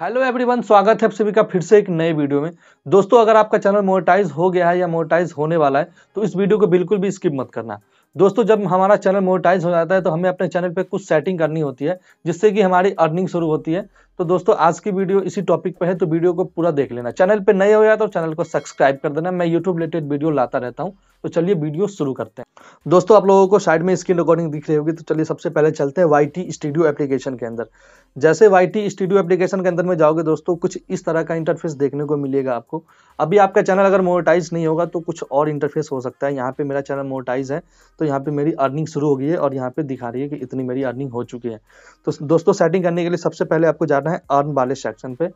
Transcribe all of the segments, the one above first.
hello everyone स्वागत है आप सभी का फिर से एक नए वीडियो में दोस्तों अगर आपका चैनल मोनेटाइज हो गया है या मोनेटाइज होने वाला है तो इस वीडियो को बिल्कुल भी स्किप मत करना दोस्तों जब हमारा चैनल मोनेटाइज हो जाता है तो हमें अपने चैनल पे कुछ सेटिंग करनी होती है जिससे कि हमारी अर्निंग शुरू होती है तो दोस्तों आज की वीडियो इसी टॉपिक पे है तो वीडियो को पूरा देख लेना चैनल पे नए हो या तो चैनल को सब्सक्राइब कर देना मैं यूट्यूब रिलेटेड वीडियो लाता रहता हूँ तो चलिए वीडियो शुरू करते हैं दोस्तों आप लोगों को साइड में स्क्रीन रिकॉर्डिंग दिख रही होगी तो चलिए सबसे पहले चलते हैं वाई स्टूडियो एप्लीकेशन के अंदर जैसे वाई स्टूडियो एप्लीकेशन के अंदर में जाओगे दोस्तों कुछ इस तरह का इंटरफेस देखने को मिलेगा आपको अभी आपका चैनल अगर मोनोटाइज नहीं होगा तो कुछ और इंटरफेस हो सकता है यहाँ पे मेरा चैनल मोनोटाइज है तो यहाँ पे मेरी अर्निंग शुरू हो गई है और यहाँ पे दिखा रही है कि इतनी मेरी अर्निंग हो चुकी है तो दोस्तों सेटिंग करने के लिए सबसे पहले आपको जाना करना है अर्न वाले सेक्शन पे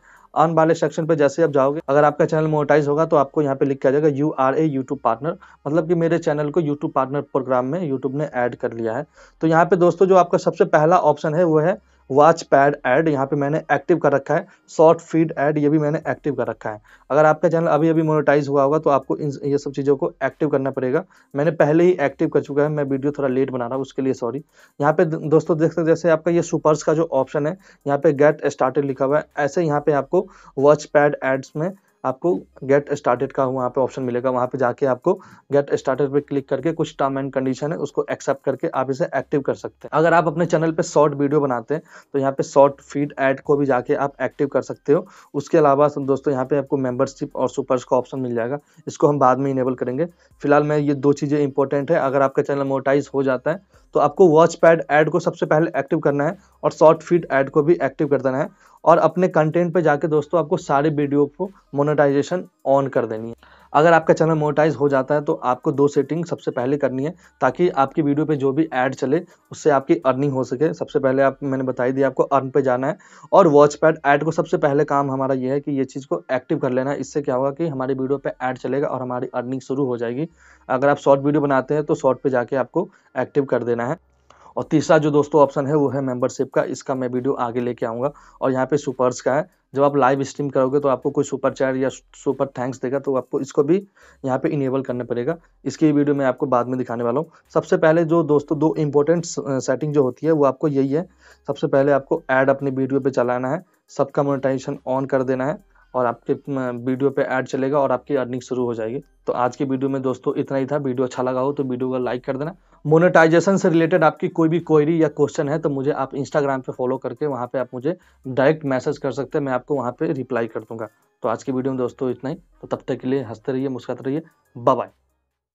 अर्न वाले सेक्शन पे जैसे आप जाओगे अगर आपका चैनल मोनेटाइज होगा तो आपको यहाँ पे लिख किया जाएगा you are a YouTube partner मतलब कि मेरे चैनल को यूट्यूब पार्टनर प्रोग्राम में यूट्यूब ने ऐड कर लिया है तो यहाँ पे दोस्तों जो आपका सबसे पहला ऑप्शन है वो है वॉच पैड ऐड यहाँ पे मैंने एक्टिव कर रखा है शॉर्ट फीड ऐड ये भी मैंने एक्टिव कर रखा है अगर आपका चैनल अभी अभी मोनेटाइज हुआ होगा तो आपको इन ये सब चीज़ों को एक्टिव करना पड़ेगा मैंने पहले ही एक्टिव कर चुका है मैं वीडियो थोड़ा लेट बना रहा हूँ उसके लिए सॉरी यहाँ पे दोस्तों देख सकते जैसे आपका ये सुपर्स का जो ऑप्शन है यहाँ पे गेट स्टार्टेड लिखा हुआ है ऐसे यहाँ पे आपको वॉच पैड एड्स में आपको गेट स्टार्टेड का वहाँ पे ऑप्शन मिलेगा वहाँ पे जाके आपको गेट स्टार्टेड पे क्लिक करके कुछ टर्म एंड कंडीशन है उसको एक्सेप्ट करके आप इसे एक्टिव कर सकते हैं अगर आप अपने चैनल पे शॉर्ट वीडियो बनाते हैं तो यहाँ पे शॉर्ट फीड एड को भी जाके आप एक्टिव कर सकते हो उसके अलावा दोस्तों यहाँ पे आपको मेंबरशिप और सुपर्स का ऑप्शन मिल जाएगा इसको हम बाद में इनेबल करेंगे फिलहाल मैं ये दो चीज़ें इंपॉर्टेंट है अगर आपका चैनल मोटाइज हो जाता है तो आपको वॉच पैड ऐड को सबसे पहले एक्टिव करना है और शॉर्ट फीड ऐड को भी एक्टिव कर देना है और अपने कंटेंट पे जाके दोस्तों आपको सारे वीडियो को मोनेटाइजेशन ऑन कर देनी है अगर आपका चैनल मोनेटाइज हो जाता है तो आपको दो सेटिंग सबसे पहले करनी है ताकि आपकी वीडियो पे जो भी ऐड चले उससे आपकी अर्निंग हो सके सबसे पहले आप मैंने बताई दी आपको अर्न पे जाना है और वॉच पैड ऐड को सबसे पहले काम हमारा ये है कि ये चीज़ को एक्टिव कर लेना है इससे क्या होगा कि हमारी वीडियो पर ऐड चलेगा और हमारी अर्निंग शुरू हो जाएगी अगर आप शॉर्ट वीडियो बनाते हैं तो शॉर्ट पर जाके आपको एक्टिव कर देना है और तीसरा जो दोस्तों ऑप्शन है वो है मेंबरशिप का इसका मैं वीडियो आगे लेके आऊँगा और यहाँ पे सुपर्स का है जब आप लाइव स्ट्रीम करोगे तो आपको कोई सुपर चैट या सुपर थैंक्स देगा तो आपको इसको भी यहाँ पे इनेबल करना पड़ेगा इसकी वीडियो मैं आपको बाद में दिखाने वाला हूँ सबसे पहले जो दोस्तों दो इंपॉर्टेंट सेटिंग जो होती है वो आपको यही है सबसे पहले आपको ऐड अपने वीडियो पर चलाना है सबका मोनिटाइजेशन ऑन कर देना है और आपके वीडियो पर ऐड चलेगा और आपकी अर्निंग शुरू हो जाएगी तो आज के वीडियो में दोस्तों इतना ही था वीडियो अच्छा लगा हो तो वीडियो को लाइक कर देना मोनेटाइजेशन से रिलेटेड आपकी कोई भी क्वेरी या क्वेश्चन है तो मुझे आप इंस्टाग्राम पे फॉलो करके वहाँ पे आप मुझे डायरेक्ट मैसेज कर सकते हैं मैं आपको वहाँ पे रिप्लाई कर दूंगा तो आज की वीडियो में दोस्तों इतना ही तो तब तक के लिए हंसते रहिए मुस्कते रहिए बाय